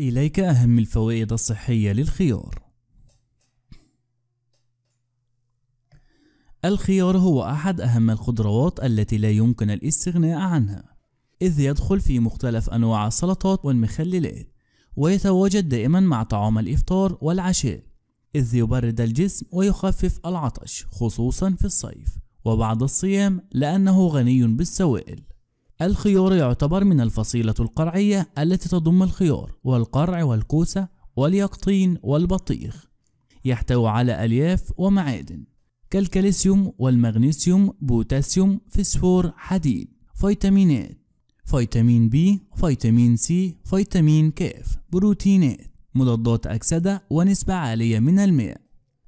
إليك أهم الفوائد الصحية للخيار الخيار هو أحد أهم الخضروات التي لا يمكن الاستغناء عنها إذ يدخل في مختلف أنواع السلطات والمخللات ويتواجد دائما مع طعام الإفطار والعشاء إذ يبرد الجسم ويخفف العطش خصوصا في الصيف وبعد الصيام لأنه غني بالسوائل الخيار يعتبر من الفصيلة القرعية التي تضم الخيار والقرع والكوسة واليقطين والبطيخ يحتوي على ألياف ومعادن كالكالسيوم والمغنيسيوم بوتاسيوم فسفور حديد فيتامينات فيتامين بي فيتامين سي فيتامين كاف بروتينات مضادات أكسدة ونسبة عالية من الماء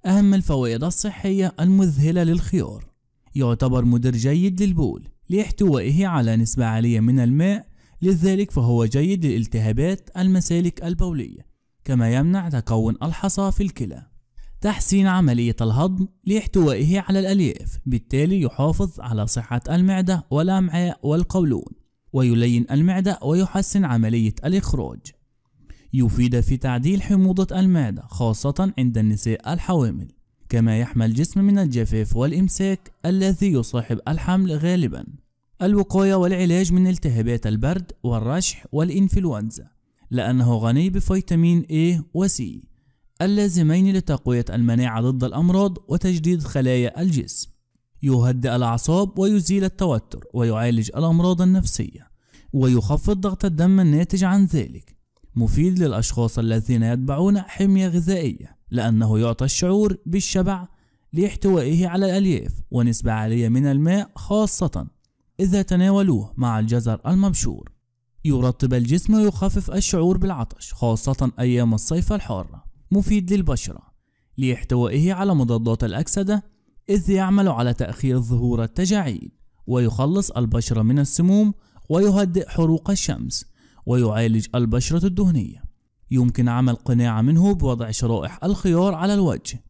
أهم الفوائد الصحية المذهلة للخيار يعتبر مدير جيد للبول لاحتوائه على نسبة عالية من الماء لذلك فهو جيد لالتهابات المسالك البولية كما يمنع تكون الحصى في الكلى تحسين عملية الهضم لاحتوائه على الألياف بالتالي يحافظ على صحة المعدة والأمعاء والقولون ويلين المعدة ويحسن عملية الإخراج يفيد في تعديل حموضة المعدة خاصة عند النساء الحوامل كما يحمى الجسم من الجفاف والإمساك الذي يصاحب الحمل غالبا الوقاية والعلاج من التهابات البرد والرشح والإنفلونزا لأنه غني بفيتامين A و C اللازمين لتقوية المناعة ضد الأمراض وتجديد خلايا الجسم يهدئ الأعصاب ويزيل التوتر ويعالج الأمراض النفسية ويخفض ضغط الدم الناتج عن ذلك مفيد للأشخاص الذين يتبعون حمية غذائية لأنه يعطى الشعور بالشبع لاحتوائه على الألياف ونسبة عالية من الماء خاصة إذا تناولوه مع الجزر المبشور يرطب الجسم ويخفف الشعور بالعطش خاصة أيام الصيف الحارة مفيد للبشرة لاحتوائه على مضادات الأكسدة إذ يعمل على تأخير ظهور التجاعيد ويخلص البشرة من السموم ويهدئ حروق الشمس ويعالج البشرة الدهنية يمكن عمل قناع منه بوضع شرائح الخيار على الوجه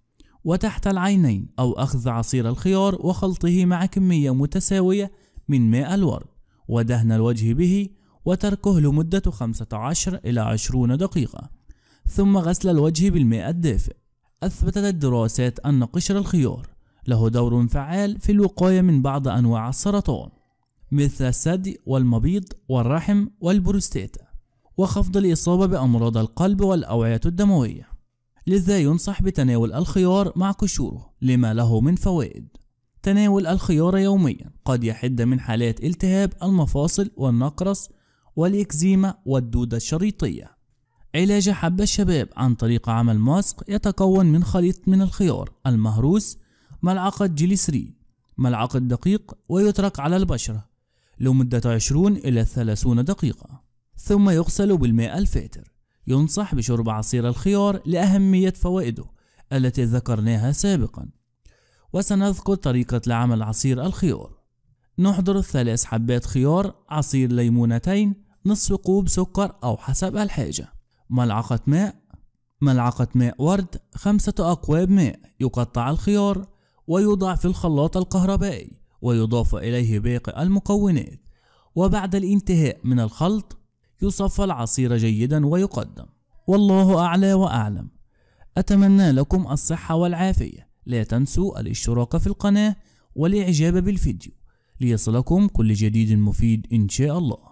وتحت العينين أو أخذ عصير الخيار وخلطه مع كمية متساوية من ماء الورد ودهن الوجه به وتركه لمدة 15 إلى 20 دقيقة ثم غسل الوجه بالماء الدافئ أثبتت الدراسات أن قشر الخيار له دور فعال في الوقاية من بعض أنواع السرطان مثل الثدي والمبيض والرحم والبروستاتا وخفض الإصابة بأمراض القلب والأوعية الدموية لذا ينصح بتناول الخيار مع قشوره لما له من فوائد تناول الخيار يوميا قد يحد من حالات التهاب المفاصل والنقرس والإكزيما والدودة الشريطية علاج حب الشباب عن طريق عمل ماسك يتكون من خليط من الخيار المهروس ملعقة جليسرين ملعقة دقيق ويترك على البشرة لمدة 20 إلى 30 دقيقة ثم يغسل بالماء الفاتر ينصح بشرب عصير الخيار لأهمية فوائده التي ذكرناها سابقا وسنذكر طريقة لعمل عصير الخيار نحضر ثلاث حبات خيار عصير ليمونتين نصف كوب سكر أو حسب الحاجة ملعقة ماء ملعقة ماء ورد خمسة أكواب ماء يقطع الخيار ويوضع في الخلاط الكهربائي ويضاف إليه باقي المكونات وبعد الانتهاء من الخلط يصفى العصير جيدا ويقدم والله أعلى وأعلم أتمنى لكم الصحة والعافية لا تنسوا الاشتراك في القناة والإعجاب بالفيديو ليصلكم كل جديد مفيد إن شاء الله